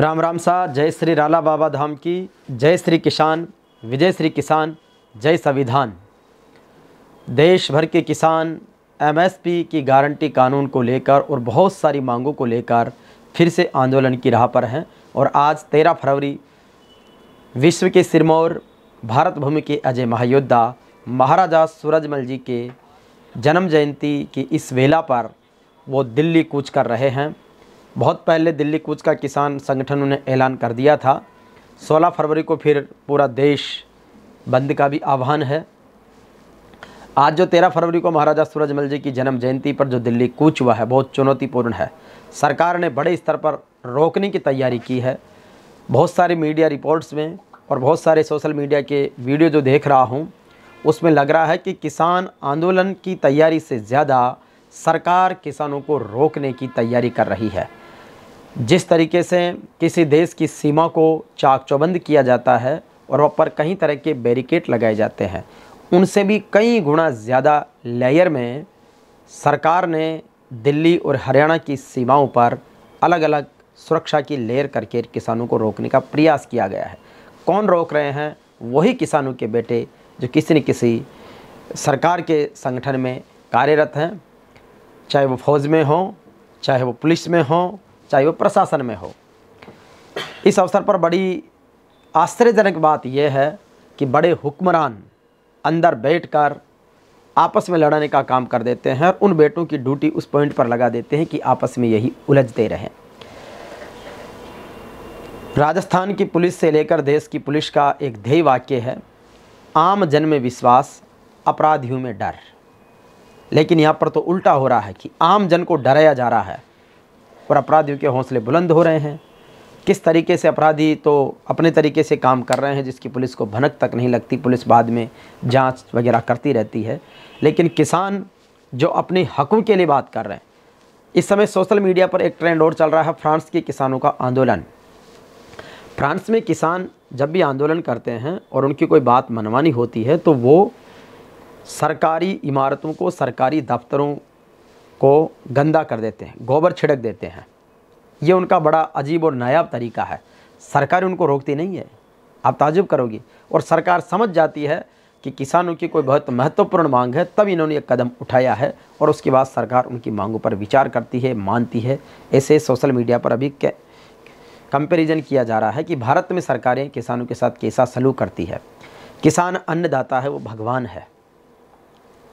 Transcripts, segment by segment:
राम राम सा जय श्री राला बाबा धाम की जय श्री किसान विजय श्री किसान जय संविधान देश भर के किसान एमएसपी की गारंटी कानून को लेकर और बहुत सारी मांगों को लेकर फिर से आंदोलन की राह पर हैं और आज 13 फरवरी विश्व के सिरमौर भारत भूमि के अजय महायोद्धा महाराजा सूरजमल जी के जन्म जयंती की इस वेला पर वो दिल्ली कूच कर रहे हैं बहुत पहले दिल्ली कूच का किसान संगठन ने ऐलान कर दिया था 16 फरवरी को फिर पूरा देश बंद का भी आह्वान है आज जो 13 फरवरी को महाराजा सूरजमल जी की जन्म जयंती पर जो दिल्ली कूच हुआ है बहुत चुनौतीपूर्ण है सरकार ने बड़े स्तर पर रोकने की तैयारी की है बहुत सारे मीडिया रिपोर्ट्स में और बहुत सारे सोशल मीडिया के वीडियो जो देख रहा हूँ उसमें लग रहा है कि किसान आंदोलन की तैयारी से ज़्यादा सरकार किसानों को रोकने की तैयारी कर रही है जिस तरीके से किसी देश की सीमा को चाक चौबंद किया जाता है और वहाँ पर कई तरह के बैरिकेड लगाए जाते हैं उनसे भी कई गुना ज़्यादा लेयर में सरकार ने दिल्ली और हरियाणा की सीमाओं पर अलग अलग सुरक्षा की लेयर करके किसानों को रोकने का प्रयास किया गया है कौन रोक रहे हैं वही किसानों के बेटे जो किसी न किसी सरकार के संगठन में कार्यरत हैं चाहे वो फौज में हों चाहे वो पुलिस में हों चाहे वो प्रशासन में हो इस अवसर पर बड़ी आश्चर्यजनक बात यह है कि बड़े हुक्मरान अंदर बैठकर आपस में लड़ने का काम कर देते हैं और उन बेटों की ड्यूटी उस पॉइंट पर लगा देते हैं कि आपस में यही उलझते रहें राजस्थान की पुलिस से लेकर देश की पुलिस का एक ध्येय वाक्य है आम जन में विश्वास अपराधियों में डर लेकिन यहाँ पर तो उल्टा हो रहा है कि आम जन को डराया जा रहा है और अपराधियों के हौसले बुलंद हो रहे हैं किस तरीके से अपराधी तो अपने तरीके से काम कर रहे हैं जिसकी पुलिस को भनक तक नहीं लगती पुलिस बाद में जांच वगैरह करती रहती है लेकिन किसान जो अपने हकों के लिए बात कर रहे हैं इस समय सोशल मीडिया पर एक ट्रेंड और चल रहा है फ्रांस के किसानों का आंदोलन फ्रांस में किसान जब भी आंदोलन करते हैं और उनकी कोई बात मनवानी होती है तो वो सरकारी इमारतों को सरकारी दफ्तरों को गंदा कर देते हैं गोबर छिड़क देते हैं ये उनका बड़ा अजीब और नायाब तरीका है सरकार उनको रोकती नहीं है आप ताजुब करोगी और सरकार समझ जाती है कि किसानों की कोई बहुत महत्वपूर्ण मांग है तब इन्होंने एक कदम उठाया है और उसके बाद सरकार उनकी मांगों पर विचार करती है मानती है ऐसे सोशल मीडिया पर अभी कंपेरिजन किया जा रहा है कि भारत में सरकारें किसानों के साथ कैसा सलूक करती है किसान अन्नदाता है वो भगवान है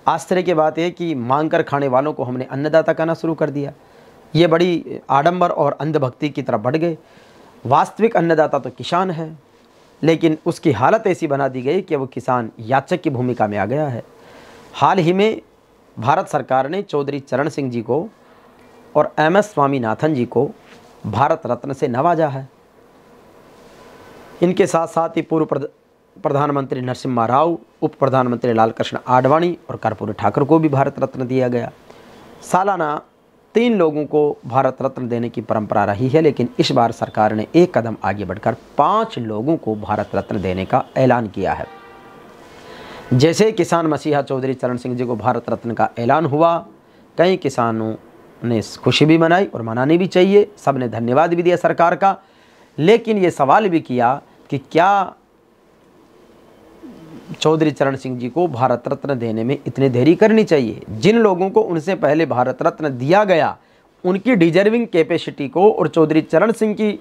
आश्चर्य की बात है कि मांग कर खाने वालों को हमने अन्नदाता कहना शुरू कर दिया ये बड़ी आडंबर और अंधभक्ति की तरफ बढ़ गए वास्तविक अन्नदाता तो किसान है लेकिन उसकी हालत ऐसी बना दी गई कि वो किसान याचक की भूमिका में आ गया है हाल ही में भारत सरकार ने चौधरी चरण सिंह जी को और एम एस स्वामीनाथन जी को भारत रत्न से नवाजा है इनके साथ साथ ही पूर्व प्रधानमंत्री नरसिम्हा राव उप प्रधानमंत्री लालकृष्ण आडवाणी और कर्पूरी ठाकर को भी भारत रत्न दिया गया सालाना तीन लोगों को भारत रत्न देने की परंपरा रही है लेकिन इस बार सरकार ने एक कदम आगे बढ़कर पाँच लोगों को भारत रत्न देने का ऐलान किया है जैसे किसान मसीहा चौधरी चरण सिंह जी को भारत रत्न का ऐलान हुआ कई किसानों ने खुशी भी मनाई और मनानी भी चाहिए सब ने धन्यवाद भी दिया सरकार का लेकिन ये सवाल भी किया कि क्या चौधरी चरण सिंह जी को भारत रत्न देने में इतनी देरी करनी चाहिए जिन लोगों को उनसे पहले भारत रत्न दिया गया उनकी डिजर्विंग कैपेसिटी को और चौधरी चरण सिंह की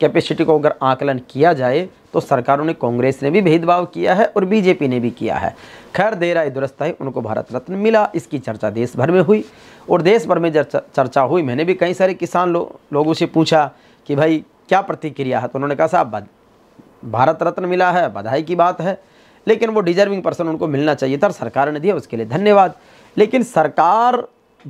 कैपेसिटी को अगर आकलन किया जाए तो सरकारों ने कांग्रेस ने भी भेदभाव किया है और बीजेपी ने भी किया है खैर देर है दुरुस्त है उनको भारत रत्न मिला इसकी चर्चा देश भर में हुई और देश भर में चर्चा हुई मैंने भी कई सारे किसान लो, लोगों से पूछा कि भाई क्या प्रतिक्रिया है तो उन्होंने कहा साहब भारत रत्न मिला है बधाई की बात है लेकिन वो डिजर्विंग पर्सन उनको मिलना चाहिए था सरकार ने दिया उसके लिए धन्यवाद लेकिन सरकार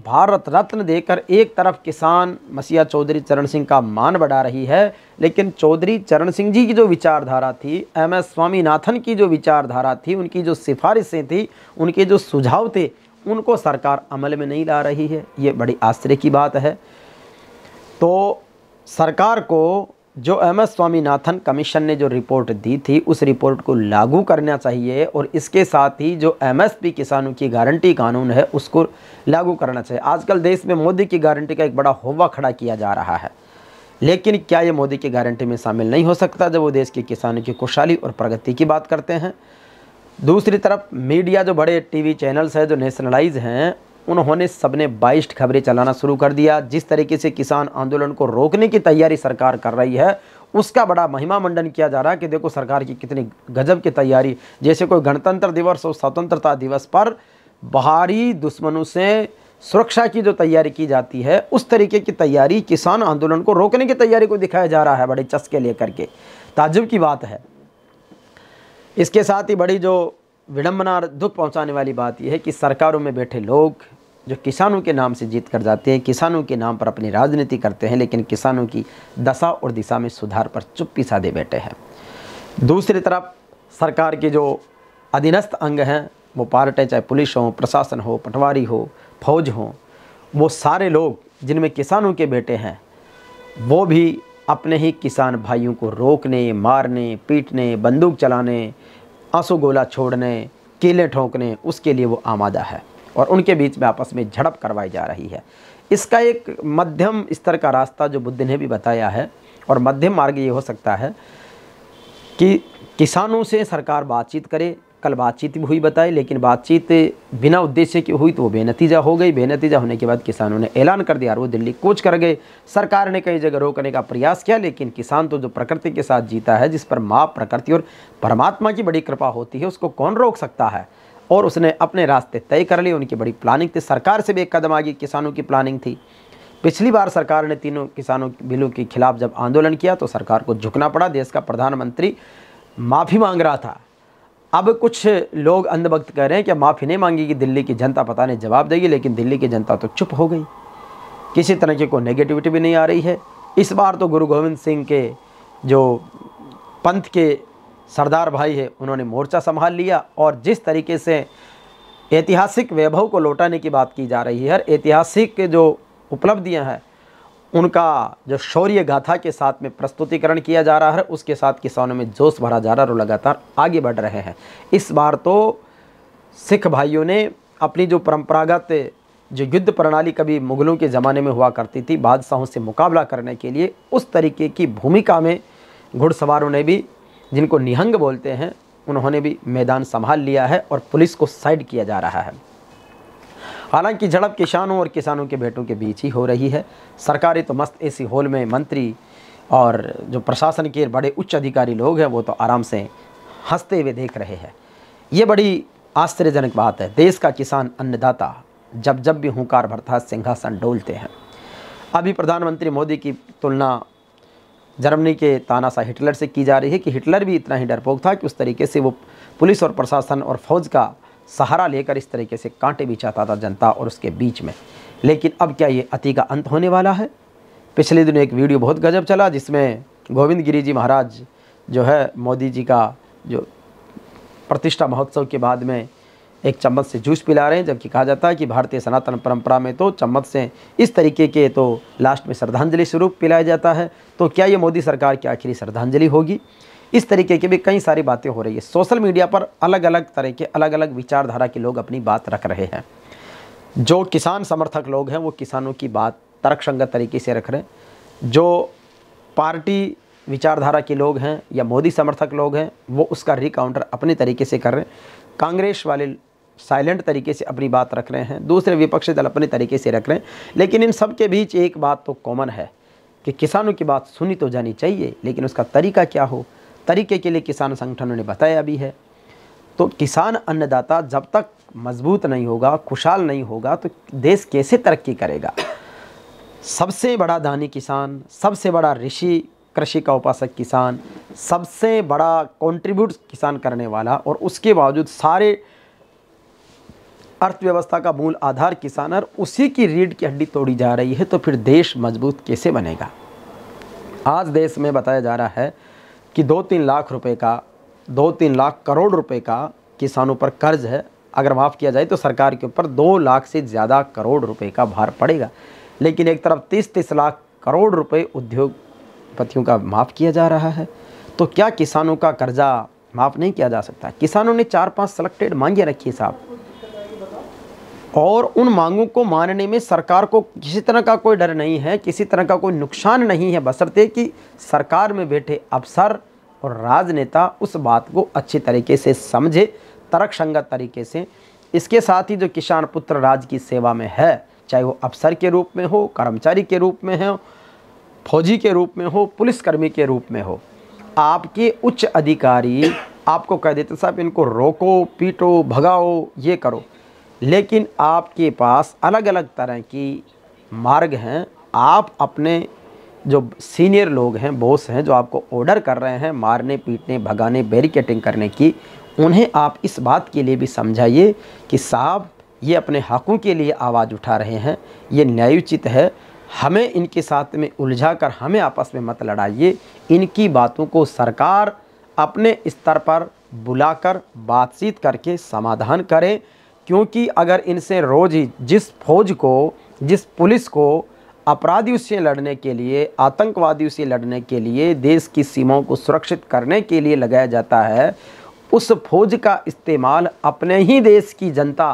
भारत रत्न देकर एक तरफ किसान मसीहा चौधरी चरण सिंह का मान बढ़ा रही है लेकिन चौधरी चरण सिंह जी की जो विचारधारा थी एम एस स्वामीनाथन की जो विचारधारा थी उनकी जो सिफारिशें थी उनके जो सुझाव थे उनको सरकार अमल में नहीं ला रही है ये बड़ी आश्चर्य की बात है तो सरकार को जो एम एस स्वामीनाथन कमीशन ने जो रिपोर्ट दी थी उस रिपोर्ट को लागू करना चाहिए और इसके साथ ही जो एमएसपी किसानों की गारंटी कानून है उसको लागू करना चाहिए आजकल देश में मोदी की गारंटी का एक बड़ा होवा खड़ा किया जा रहा है लेकिन क्या ये मोदी की गारंटी में शामिल नहीं हो सकता जब वो देश के किसानों की खुशहाली और प्रगति की बात करते हैं दूसरी तरफ मीडिया जो बड़े वी चैनल्स हैं जो नेशनलाइज हैं उन्होंने सबने बाइस खबरें चलाना शुरू कर दिया जिस तरीके से किसान आंदोलन को रोकने की तैयारी सरकार कर रही है उसका बड़ा महिमा मंडन किया जा रहा है कि देखो सरकार की कितनी गजब की तैयारी जैसे कोई गणतंत्र दिवस और स्वतंत्रता दिवस पर बाहरी दुश्मनों से सुरक्षा की जो तैयारी की जाती है उस तरीके की तैयारी किसान आंदोलन को रोकने की तैयारी को दिखाया जा रहा है बड़े चस्के लेकर के ताजुब की बात है इसके साथ ही बड़ी जो विडम्बना दुख पहुंचाने वाली बात यह है कि सरकारों में बैठे लोग जो किसानों के नाम से जीत कर जाते हैं किसानों के नाम पर अपनी राजनीति करते हैं लेकिन किसानों की दशा और दिशा में सुधार पर चुप्पी साधे बैठे हैं दूसरी तरफ सरकार के जो अधीनस्थ अंग हैं वो पार्टें चाहे पुलिस हो प्रशासन हो पटवारी हो फौज हो वो सारे लोग जिनमें किसानों के बेटे हैं वो भी अपने ही किसान भाइयों को रोकने मारने पीटने बंदूक चलाने आंसू गोला छोड़ने केले ठोंकने उसके लिए वो आमादा है और उनके बीच में आपस में झड़प करवाई जा रही है इसका एक मध्यम स्तर का रास्ता जो बुद्ध ने भी बताया है और मध्यम मार्ग ये हो सकता है कि किसानों से सरकार बातचीत करे कल बातचीत भी हुई बताई लेकिन बातचीत बिना उद्देश्य की हुई तो वो बेनतीजा हो गई बेनतीजा होने के बाद किसानों ने ऐलान कर दिया और वो दिल्ली कोच कर गए सरकार ने कई जगह रोकने का प्रयास किया लेकिन किसान तो जो प्रकृति के साथ जीता है जिस पर माँ प्रकृति और परमात्मा की बड़ी कृपा होती है उसको कौन रोक सकता है और उसने अपने रास्ते तय कर लिए उनकी बड़ी प्लानिंग थी सरकार से भी एक कदम आ गई किसानों की प्लानिंग थी पिछली बार सरकार ने तीनों किसानों बिलों के खिलाफ जब आंदोलन किया तो सरकार को झुकना पड़ा देश का प्रधानमंत्री माफ़ी मांग रहा था अब कुछ लोग अंधभक्त कह रहे हैं कि माफ़ी नहीं मांगेगी दिल्ली की जनता पता नहीं जवाब देगी लेकिन दिल्ली की जनता तो चुप हो गई किसी तरह की कोई नेगेटिविटी भी नहीं आ रही है इस बार तो गुरु गोविंद सिंह के जो पंथ के सरदार भाई है उन्होंने मोर्चा संभाल लिया और जिस तरीके से ऐतिहासिक वैभव को लौटाने की बात की जा रही है ऐतिहासिक जो उपलब्धियां हैं उनका जो शौर्य गाथा के साथ में प्रस्तुतिकरण किया जा रहा है उसके साथ किसानों में जोश भरा जा रहा है और लगातार आगे बढ़ रहे हैं इस बार तो सिख भाइयों ने अपनी जो परंपरागत जो युद्ध प्रणाली कभी मुग़लों के ज़माने में हुआ करती थी बादशाहों से मुकाबला करने के लिए उस तरीके की भूमिका में घुड़सवारों ने भी जिनको निहंग बोलते हैं उन्होंने भी मैदान संभाल लिया है और पुलिस को साइड किया जा रहा है हालांकि झड़प किसानों और किसानों के बेटों के बीच ही हो रही है सरकारी तो मस्त ऐसी हॉल में मंत्री और जो प्रशासन के बड़े उच्च अधिकारी लोग हैं वो तो आराम से हंसते हुए देख रहे हैं ये बड़ी आश्चर्यजनक बात है देश का किसान अन्नदाता जब जब भी हुंकार भरता सिंहासन डोलते हैं अभी प्रधानमंत्री मोदी की तुलना जर्मनी के तानाशाह हिटलर से की जा रही है कि हिटलर भी इतना ही डरपोक था कि उस तरीके से वो पुलिस और प्रशासन और फौज का सहारा लेकर इस तरीके से कांटे बिछाता था जनता और उसके बीच में लेकिन अब क्या ये अति का अंत होने वाला है पिछले दिनों एक वीडियो बहुत गजब चला जिसमें गोविंद गिरी जी महाराज जो है मोदी जी का जो प्रतिष्ठा महोत्सव के बाद में एक चम्मच से जूस पिला रहे हैं जबकि कहा जाता है कि भारतीय सनातन परंपरा में तो चम्मच से इस तरीके के तो लास्ट में श्रद्धांजलि स्वरूप पिलाया जाता है तो क्या ये मोदी सरकार की आखिरी श्रद्धांजलि होगी इस तरीके की भी कई सारी बातें हो रही है सोशल मीडिया पर अलग अलग तरह के अलग अलग विचारधारा के लोग अपनी बात रख रहे हैं जो किसान समर्थक लोग हैं वो किसानों की बात तर्कसंगत तरीके से रख रहे हैं जो पार्टी विचारधारा के लोग हैं या मोदी समर्थक लोग हैं वो उसका रिकाउंटर अपने तरीके से कर रहे हैं कांग्रेस वाले साइलेंट तरीके से अपनी बात रख रहे हैं दूसरे विपक्षी दल अपने तरीके से रख रहे हैं लेकिन इन सब के बीच एक बात तो कॉमन है कि किसानों की बात सुनी तो जानी चाहिए लेकिन उसका तरीका क्या हो तरीके के लिए किसान संगठनों ने बताया भी है तो किसान अन्नदाता जब तक मजबूत नहीं होगा खुशहाल नहीं होगा तो देश कैसे तरक्की करेगा सबसे बड़ा धानी किसान सबसे बड़ा ऋषि कृषि का उपासक किसान सबसे बड़ा कंट्रीब्यूट किसान करने वाला और उसके बावजूद सारे अर्थव्यवस्था का मूल आधार किसान और उसी की रीढ़ की हड्डी तोड़ी जा रही है तो फिर देश मजबूत कैसे बनेगा आज देश में बताया जा रहा है कि दो तीन लाख रुपए का दो तीन लाख करोड़ रुपए का किसानों पर कर्ज है अगर माफ़ किया जाए तो सरकार के ऊपर दो लाख से ज़्यादा करोड़ रुपये का भार पड़ेगा लेकिन एक तरफ तीस तीस लाख करोड़ रुपये उद्योगपतियों का माफ़ किया जा रहा है तो क्या किसानों का कर्जा माफ़ नहीं किया जा सकता किसानों ने चार पांच सेलेक्टेड मांगे रखी है साहब और उन मांगों को मानने में सरकार को किसी तरह का कोई डर नहीं है किसी तरह का कोई नुकसान नहीं है बसरते कि सरकार में बैठे अफसर और राजनेता उस बात को अच्छे तरीके से समझे तर्क संगत तरीके से इसके साथ ही जो किसान पुत्र राज की सेवा में है चाहे वो अफसर के रूप में हो कर्मचारी के रूप में हो फौजी के रूप में हो पुलिसकर्मी के रूप में हो आपके उच्च अधिकारी आपको कह देते साहब इनको रोको पीटो भगाओ ये करो लेकिन आपके पास अलग अलग तरह की मार्ग हैं आप अपने जो सीनियर लोग हैं बॉस हैं जो आपको ऑर्डर कर रहे हैं मारने पीटने भगाने बैरिकेटिंग करने की उन्हें आप इस बात के लिए भी समझाइए कि साहब ये अपने हक़ों के लिए आवाज़ उठा रहे हैं ये न्यायोचित है हमें इनके साथ में उलझा कर हमें आपस में मत लड़ाइए इनकी बातों को सरकार अपने स्तर पर बुलाकर बातचीत करके समाधान करें क्योंकि अगर इनसे रोज़ ही जिस फौज को जिस पुलिस को अपराधियों से लड़ने के लिए आतंकवादियों से लड़ने के लिए देश की सीमाओं को सुरक्षित करने के लिए लगाया जाता है उस फौज का इस्तेमाल अपने ही देश की जनता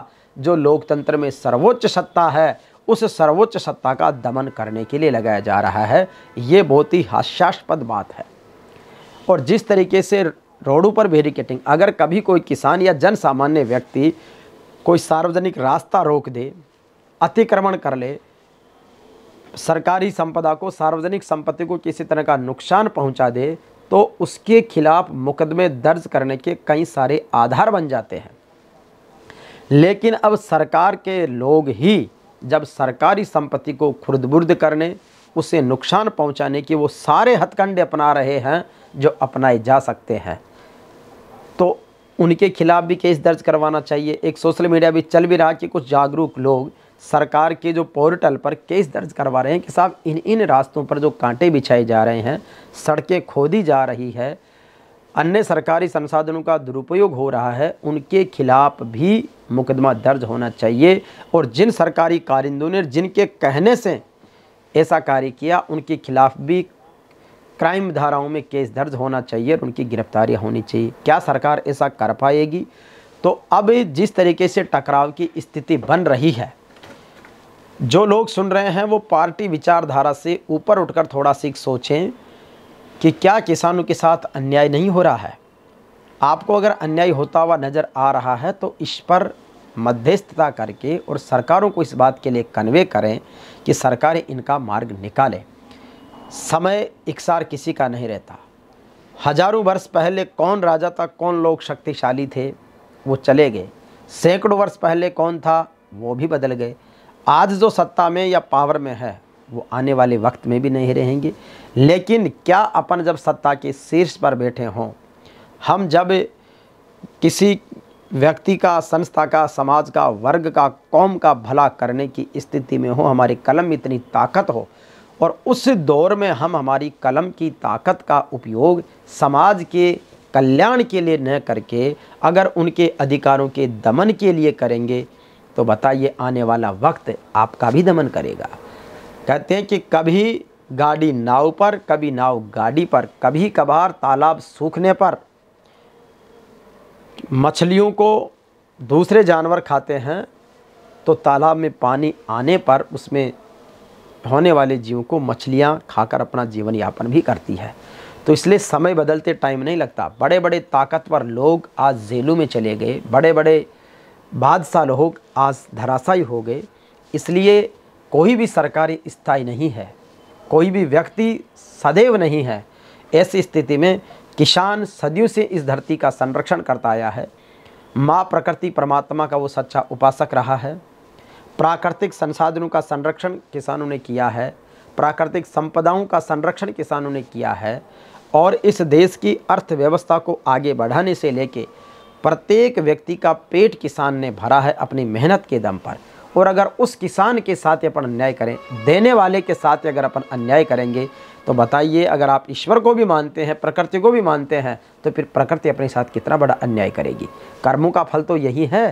जो लोकतंत्र में सर्वोच्च सत्ता है उस सर्वोच्च सत्ता का दमन करने के लिए लगाया जा रहा है ये बहुत ही हास्यास्पद बात है और जिस तरीके से रोडों पर बैरिकेटिंग अगर कभी कोई किसान या जन सामान्य व्यक्ति कोई सार्वजनिक रास्ता रोक दे अतिक्रमण कर ले सरकारी संपदा को सार्वजनिक संपत्ति को किसी तरह का नुकसान पहुंचा दे तो उसके खिलाफ मुकदमे दर्ज करने के कई सारे आधार बन जाते हैं लेकिन अब सरकार के लोग ही जब सरकारी संपत्ति को खुर्दबुर्द करने उसे नुकसान पहुंचाने के वो सारे हथकंडे अपना रहे हैं जो अपनाए जा सकते हैं तो उनके खिलाफ़ भी केस दर्ज करवाना चाहिए एक सोशल मीडिया भी चल भी रहा कि कुछ जागरूक लोग सरकार के जो पोर्टल पर केस दर्ज करवा रहे हैं कि साहब इन इन रास्तों पर जो कांटे बिछाए जा रहे हैं सड़कें खोदी जा रही है अन्य सरकारी संसाधनों का दुरुपयोग हो रहा है उनके खिलाफ भी मुकदमा दर्ज होना चाहिए और जिन सरकारी कारिंदों ने जिनके कहने से ऐसा कार्य किया उनके खिलाफ भी क्राइम धाराओं में केस दर्ज होना चाहिए और उनकी गिरफ्तारी होनी चाहिए क्या सरकार ऐसा कर पाएगी तो अब जिस तरीके से टकराव की स्थिति बन रही है जो लोग सुन रहे हैं वो पार्टी विचारधारा से ऊपर उठकर थोड़ा सीख सोचें कि क्या किसानों के साथ अन्याय नहीं हो रहा है आपको अगर अन्याय होता हुआ नज़र आ रहा है तो इस पर मध्यस्थता करके और सरकारों को इस बात के लिए कन्वे करें कि सरकारें इनका मार्ग निकालें समय इकसार किसी का नहीं रहता हजारों वर्ष पहले कौन राजा था कौन लोग शक्तिशाली थे वो चले गए सैकड़ों वर्ष पहले कौन था वो भी बदल गए आज जो सत्ता में या पावर में है वो आने वाले वक्त में भी नहीं रहेंगे लेकिन क्या अपन जब सत्ता के शीर्ष पर बैठे हों हम जब किसी व्यक्ति का संस्था का समाज का वर्ग का कौम का भला करने की स्थिति में हो हमारे कलम में इतनी ताकत हो और उस दौर में हम हमारी कलम की ताकत का उपयोग समाज के कल्याण के लिए न करके अगर उनके अधिकारों के दमन के लिए करेंगे तो बताइए आने वाला वक्त आपका भी दमन करेगा कहते हैं कि कभी गाड़ी नाव पर कभी नाव गाड़ी पर कभी कभार तालाब सूखने पर मछलियों को दूसरे जानवर खाते हैं तो तालाब में पानी आने पर उसमें होने वाले जीवों को मछलियाँ खाकर अपना जीवन यापन भी करती है तो इसलिए समय बदलते टाइम नहीं लगता बड़े बड़े ताकतवर लोग आज जेलों में चले गए बड़े बड़े बादशाह लोग आज धराशायी हो गए इसलिए कोई भी सरकारी स्थायी नहीं है कोई भी व्यक्ति सदैव नहीं है ऐसी स्थिति में किसान सदियों से इस धरती का संरक्षण करता आया है माँ प्रकृति परमात्मा का वो सच्चा उपासक रहा है प्राकृतिक संसाधनों का संरक्षण किसानों ने किया है प्राकृतिक संपदाओं का संरक्षण किसानों ने किया है और इस देश की अर्थव्यवस्था को आगे बढ़ाने से लेके प्रत्येक व्यक्ति का पेट किसान ने भरा है अपनी मेहनत के दम पर और अगर उस किसान के साथ अपन अन्याय करें देने वाले के साथ अगर अपन अन्याय करेंगे तो बताइए अगर आप ईश्वर को भी मानते हैं प्रकृति को भी मानते हैं तो फिर प्रकृति अपने साथ कितना बड़ा अन्याय करेगी कर्मों का फल तो यही है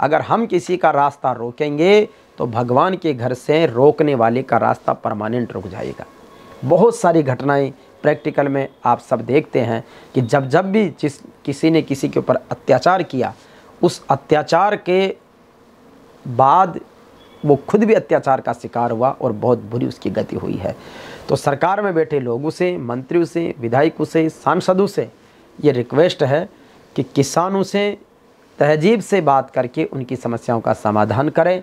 अगर हम किसी का रास्ता रोकेंगे तो भगवान के घर से रोकने वाले का रास्ता परमानेंट रुक जाएगा बहुत सारी घटनाएं प्रैक्टिकल में आप सब देखते हैं कि जब जब भी जिस किसी ने किसी के ऊपर अत्याचार किया उस अत्याचार के बाद वो खुद भी अत्याचार का शिकार हुआ और बहुत बुरी उसकी गति हुई है तो सरकार में बैठे लोगों से मंत्रियों से विधायकों से सांसदों से ये रिक्वेस्ट है कि किसानों से तहजीब से बात करके उनकी समस्याओं का समाधान करें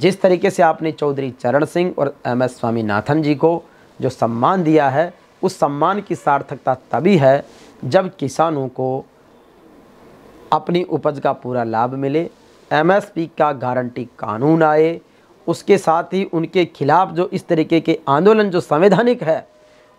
जिस तरीके से आपने चौधरी चरण सिंह और एम एस स्वामीनाथन जी को जो सम्मान दिया है उस सम्मान की सार्थकता तभी है जब किसानों को अपनी उपज का पूरा लाभ मिले एमएसपी का गारंटी कानून आए उसके साथ ही उनके खिलाफ जो इस तरीके के आंदोलन जो संवैधानिक है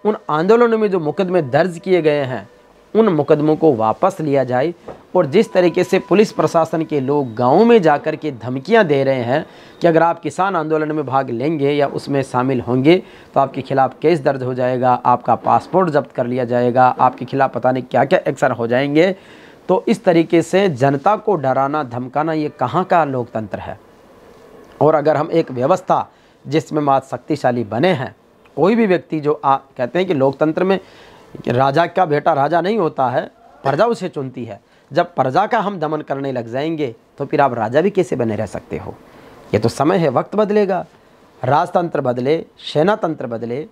उन आंदोलनों में जो मुकदमे दर्ज किए गए हैं उन मुकदमों को वापस लिया जाए और जिस तरीके से पुलिस प्रशासन के लोग गाँव में जाकर के धमकियाँ दे रहे हैं कि अगर आप किसान आंदोलन में भाग लेंगे या उसमें शामिल होंगे तो आपके खिलाफ़ केस दर्ज हो जाएगा आपका पासपोर्ट जब्त कर लिया जाएगा आपके खिलाफ़ पता नहीं क्या क्या एक्शन हो जाएंगे तो इस तरीके से जनता को डराना धमकाना ये कहाँ का लोकतंत्र है और अगर हम एक व्यवस्था जिसमें मात शक्तिशाली बने हैं कोई भी व्यक्ति जो आ कहते हैं कि लोकतंत्र में राजा का बेटा राजा नहीं होता है प्रजा उसे चुनती है जब प्रजा का हम दमन करने लग जाएंगे तो फिर आप राजा भी कैसे बने रह सकते हो ये तो समय है वक्त बदलेगा राजतंत्र बदले सेना तंत्र बदले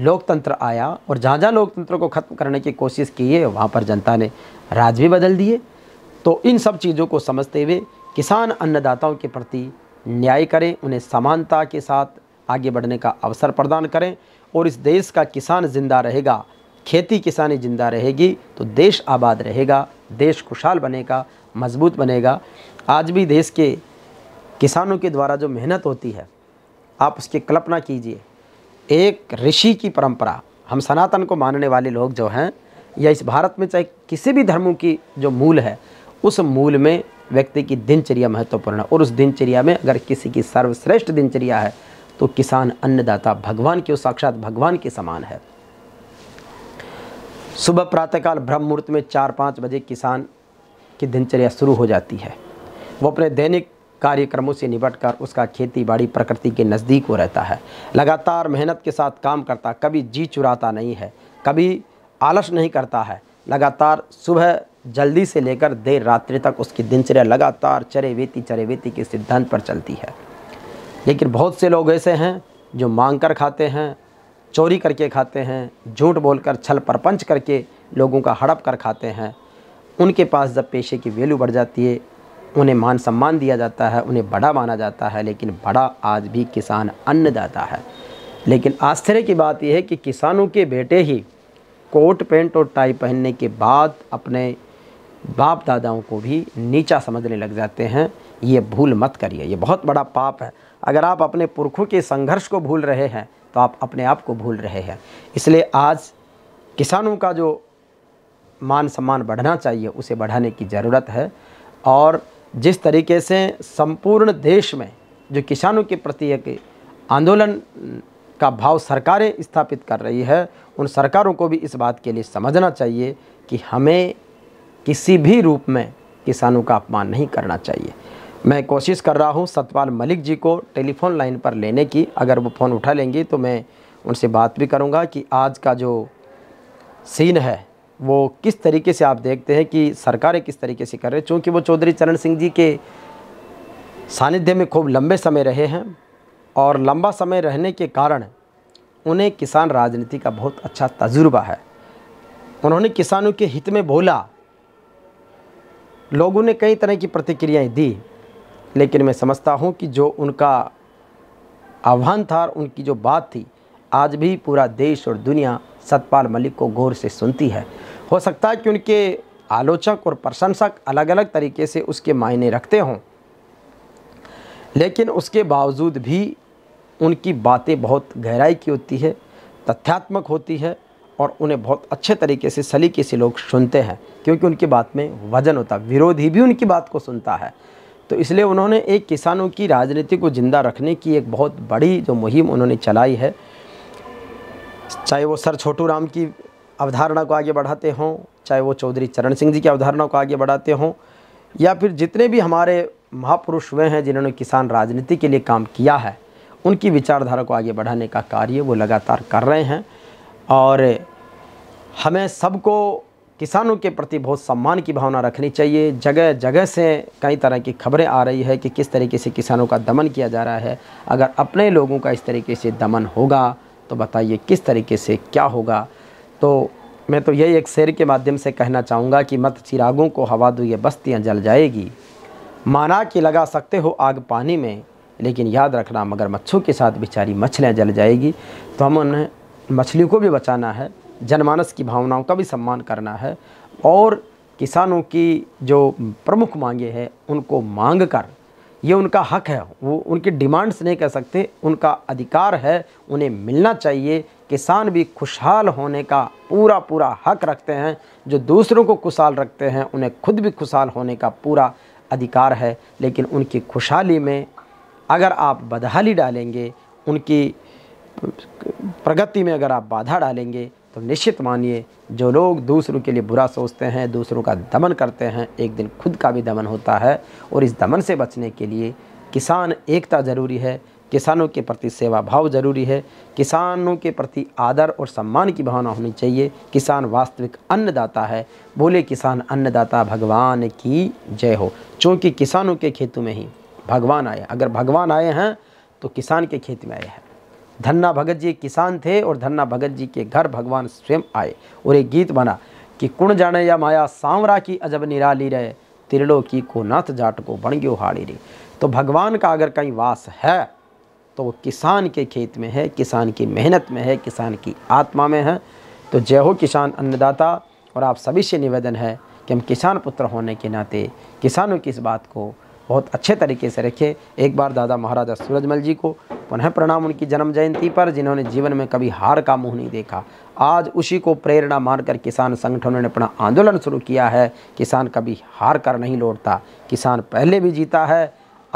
लोकतंत्र आया और जहाँ जहाँ लोकतंत्र को ख़त्म करने की कोशिश की है वहाँ पर जनता ने राज भी बदल दिए तो इन सब चीज़ों को समझते हुए किसान अन्नदाताओं के प्रति न्याय करें उन्हें समानता के साथ आगे बढ़ने का अवसर प्रदान करें और इस देश का किसान ज़िंदा रहेगा खेती किसानी ज़िंदा रहेगी तो देश आबाद रहेगा देश खुशहाल बनेगा मजबूत बनेगा आज भी देश के किसानों के द्वारा जो मेहनत होती है आप उसकी कल्पना कीजिए एक ऋषि की परंपरा हम सनातन को मानने वाले लोग जो हैं या इस भारत में चाहे किसी भी धर्मों की जो मूल है उस मूल में व्यक्ति की दिनचर्या महत्वपूर्ण है और उस दिनचर्या में अगर किसी की सर्वश्रेष्ठ दिनचर्या है तो किसान अन्नदाता भगवान के साक्षात भगवान के समान है सुबह प्रातःकाल ब्रह्म मुहूर्त में चार पाँच बजे किसान की दिनचर्या शुरू हो जाती है वो अपने दैनिक कार्यक्रमों से निपटकर उसका खेती बाड़ी प्रकृति के नज़दीक हो रहता है लगातार मेहनत के साथ काम करता कभी जी चुराता नहीं है कभी आलस नहीं करता है लगातार सुबह जल्दी से लेकर देर रात्रि तक उसकी दिनचर्या लगातार चरे वेती चरे वेती के सिद्धांत पर चलती है लेकिन बहुत से लोग ऐसे हैं जो मांग कर खाते हैं चोरी करके खाते हैं झूठ बोलकर छल परपंच करके लोगों का हड़प कर खाते हैं उनके पास जब पेशे की वैल्यू बढ़ जाती है उन्हें मान सम्मान दिया जाता है उन्हें बड़ा माना जाता है लेकिन बड़ा आज भी किसान अन्नदाता है लेकिन आश्चर्य की बात यह है कि किसानों के बेटे ही कोट पेंट और टाई पहनने के बाद अपने बाप दादाओं को भी नीचा समझने लग जाते हैं ये भूल मत करिए ये बहुत बड़ा पाप है अगर आप अपने पुरखों के संघर्ष को भूल रहे हैं तो आप अपने आप को भूल रहे हैं इसलिए आज किसानों का जो मान सम्मान बढ़ना चाहिए उसे बढ़ाने की ज़रूरत है और जिस तरीके से संपूर्ण देश में जो किसानों के प्रति एक आंदोलन का भाव सरकारें स्थापित कर रही है उन सरकारों को भी इस बात के लिए समझना चाहिए कि हमें किसी भी रूप में किसानों का अपमान नहीं करना चाहिए मैं कोशिश कर रहा हूँ सतपाल मलिक जी को टेलीफोन लाइन पर लेने की अगर वो फ़ोन उठा लेंगी तो मैं उनसे बात भी करूँगा कि आज का जो सीन है वो किस तरीके से आप देखते हैं कि सरकारें किस तरीके से कर रहे हैं चूँकि वो चौधरी चरण सिंह जी के सानिध्य में खूब लंबे समय रहे हैं और लंबा समय रहने के कारण उन्हें किसान राजनीति का बहुत अच्छा तजुर्बा है उन्होंने किसानों के हित में बोला लोगों ने कई तरह की प्रतिक्रियाएं दी लेकिन मैं समझता हूँ कि जो उनका आह्वान था और उनकी जो बात थी आज भी पूरा देश और दुनिया सतपाल मलिक को गौर से सुनती है हो सकता है कि उनके आलोचक और प्रशंसक अलग अलग तरीके से उसके मायने रखते हों लेकिन उसके बावजूद भी उनकी बातें बहुत गहराई की होती है तथ्यात्मक होती है और उन्हें बहुत अच्छे तरीके से सलीके से लोग सुनते हैं क्योंकि उनकी बात में वजन होता है विरोधी भी उनकी बात को सुनता है तो इसलिए उन्होंने एक किसानों की राजनीति को ज़िंदा रखने की एक बहुत बड़ी जो मुहिम उन्होंने चलाई है चाहे वो सर छोटू राम की अवधारणा को आगे बढ़ाते हों चाहे वो चौधरी चरण सिंह जी की अवधारणा को आगे बढ़ाते हों या फिर जितने भी हमारे महापुरुष हुए हैं जिन्होंने किसान राजनीति के लिए काम किया है उनकी विचारधारा को आगे बढ़ाने का कार्य वो लगातार कर रहे हैं और हमें सबको किसानों के प्रति बहुत सम्मान की भावना रखनी चाहिए जगह जगह से कई तरह की खबरें आ रही है कि किस तरीके से किसानों का दमन किया जा रहा है अगर अपने लोगों का इस तरीके से दमन होगा तो बताइए किस तरीके से क्या होगा तो मैं तो यही एक शेर के माध्यम से कहना चाहूँगा कि मत चिरागों को हवा दो ये बस्तियाँ जल जाएगी माना कि लगा सकते हो आग पानी में लेकिन याद रखना मगर मच्छों के साथ बेचारी मछलियाँ जल जाएगी तो हम उन्हें मछली को भी बचाना है जनमानस की भावनाओं का भी सम्मान करना है और किसानों की जो प्रमुख मांगे हैं उनको मांग कर ये उनका हक है वो उनकी डिमांड्स नहीं कह सकते उनका अधिकार है उन्हें मिलना चाहिए किसान भी खुशहाल होने का पूरा पूरा हक रखते हैं जो दूसरों को खुशहाल रखते हैं उन्हें खुद भी खुशहाल होने का पूरा अधिकार है लेकिन उनकी खुशहाली में अगर आप बदहाली डालेंगे उनकी प्रगति में अगर आप बाधा डालेंगे तो निश्चित मानिए जो लोग दूसरों के लिए बुरा सोचते हैं दूसरों का दमन करते हैं एक दिन खुद का भी दमन होता है और इस दमन से बचने के लिए किसान एकता ज़रूरी है किसानों के प्रति सेवा भाव जरूरी है किसानों के प्रति आदर और सम्मान की भावना होनी चाहिए किसान वास्तविक अन्नदाता है बोले किसान अन्नदाता भगवान की जय हो चूँकि किसानों के खेतों में ही भगवान आए अगर भगवान आए हैं तो किसान के खेत में आए हैं धन्ना भगत जी किसान थे और धन्ना भगत जी के घर भगवान स्वयं आए और एक गीत बना कि कुण जाने या माया सांवरा की अजब निराली रहे तिरलो की को नाथ जाट को बन गयो हाड़ी रे तो भगवान का अगर कहीं वास है तो वो किसान के खेत में है किसान की मेहनत में है किसान की आत्मा में है तो जय हो किसान अन्नदाता और आप सभी से निवेदन है कि हम किसान पुत्र होने के नाते किसानों की इस बात को बहुत अच्छे तरीके से रखे एक बार दादा महाराजा सूरजमल जी को पुनः प्रणाम उनकी जन्म जयंती पर जिन्होंने जीवन में कभी हार का मुँह नहीं देखा आज उसी को प्रेरणा मानकर किसान संगठनों ने अपना आंदोलन शुरू किया है किसान कभी हार कर नहीं लौटता किसान पहले भी जीता है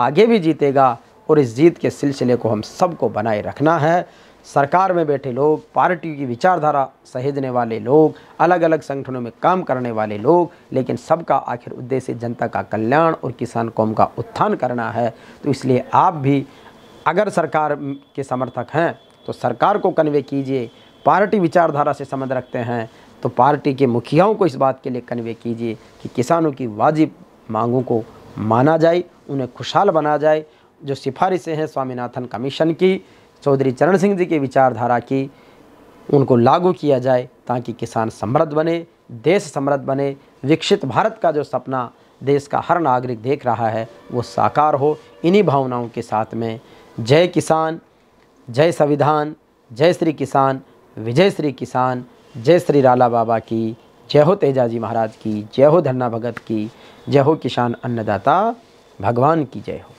आगे भी जीतेगा और इस जीत के सिलसिले को हम सबको बनाए रखना है सरकार में बैठे लोग पार्टी की विचारधारा सहेजने वाले लोग अलग अलग संगठनों में काम करने वाले लोग लेकिन सबका आखिर उद्देश्य जनता का कल्याण और किसान कौम का उत्थान करना है तो इसलिए आप भी अगर सरकार के समर्थक हैं तो सरकार को कन्वे कीजिए पार्टी विचारधारा से संबंध रखते हैं तो पार्टी के मुखियाओं को इस बात के लिए कन्वे कीजिए कि किसानों की वाजिब मांगों को माना जाए उन्हें खुशहाल बना जाए जो सिफारिशें हैं स्वामीनाथन कमीशन की चौधरी चरण सिंह जी की विचारधारा की उनको लागू किया जाए ताकि किसान समृद्ध बने देश समृद्ध बने विकसित भारत का जो सपना देश का हर नागरिक देख रहा है वो साकार हो इन्हीं भावनाओं के साथ में जय किसान जय संविधान जय श्री किसान विजय श्री किसान जय श्री लाला बाबा की जय हो तेजाजी महाराज की जय हो धन्ना भगत की जय हो किसान अन्नदाता भगवान की जय हो